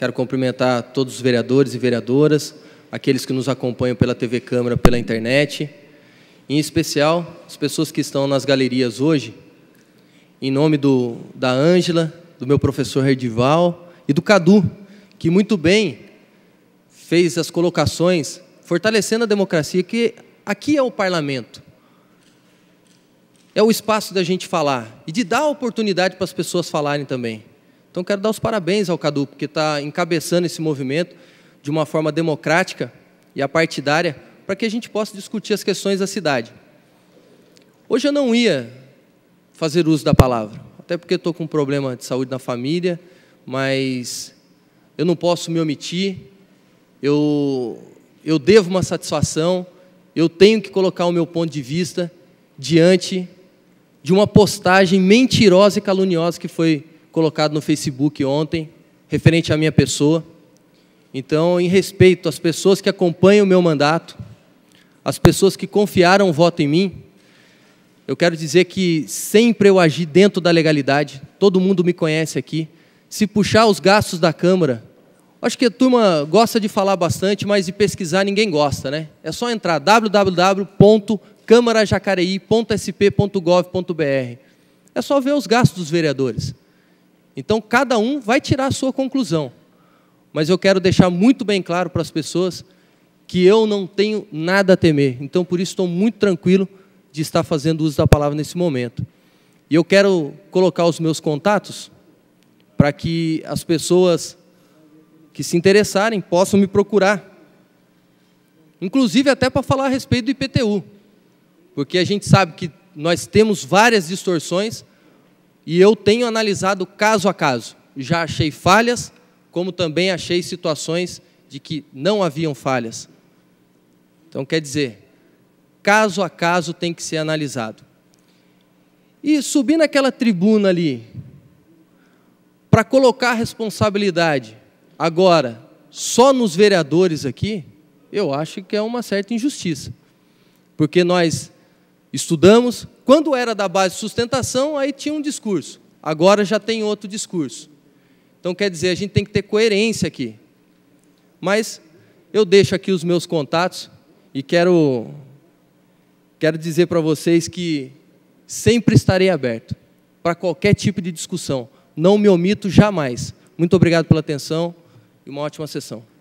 Quero cumprimentar todos os vereadores e vereadoras, aqueles que nos acompanham pela TV Câmara, pela internet, em especial as pessoas que estão nas galerias hoje, em nome do, da Ângela, do meu professor Redival e do Cadu, que muito bem fez as colocações fortalecendo a democracia, que aqui é o parlamento. É o espaço da gente falar e de dar oportunidade para as pessoas falarem também. Então, quero dar os parabéns ao Cadu, porque está encabeçando esse movimento de uma forma democrática e apartidária, para que a gente possa discutir as questões da cidade. Hoje eu não ia fazer uso da palavra, até porque estou com um problema de saúde na família, mas eu não posso me omitir, eu, eu devo uma satisfação, eu tenho que colocar o meu ponto de vista diante de uma postagem mentirosa e caluniosa que foi colocado no Facebook ontem, referente à minha pessoa. Então, em respeito às pessoas que acompanham o meu mandato, às pessoas que confiaram o voto em mim, eu quero dizer que sempre eu agi dentro da legalidade, todo mundo me conhece aqui. Se puxar os gastos da Câmara, acho que a turma gosta de falar bastante, mas de pesquisar ninguém gosta, né? É só entrar www.câmarajacareí.sp.gov.br. É só ver os gastos dos vereadores. Então, cada um vai tirar a sua conclusão. Mas eu quero deixar muito bem claro para as pessoas que eu não tenho nada a temer. Então, por isso, estou muito tranquilo de estar fazendo uso da palavra nesse momento. E eu quero colocar os meus contatos para que as pessoas que se interessarem possam me procurar. Inclusive, até para falar a respeito do IPTU, porque a gente sabe que nós temos várias distorções e eu tenho analisado caso a caso. Já achei falhas, como também achei situações de que não haviam falhas. Então, quer dizer, caso a caso tem que ser analisado. E subir naquela tribuna ali, para colocar a responsabilidade agora só nos vereadores aqui, eu acho que é uma certa injustiça. Porque nós Estudamos. Quando era da base de sustentação, aí tinha um discurso. Agora já tem outro discurso. Então, quer dizer, a gente tem que ter coerência aqui. Mas eu deixo aqui os meus contatos e quero, quero dizer para vocês que sempre estarei aberto para qualquer tipo de discussão. Não me omito jamais. Muito obrigado pela atenção e uma ótima sessão.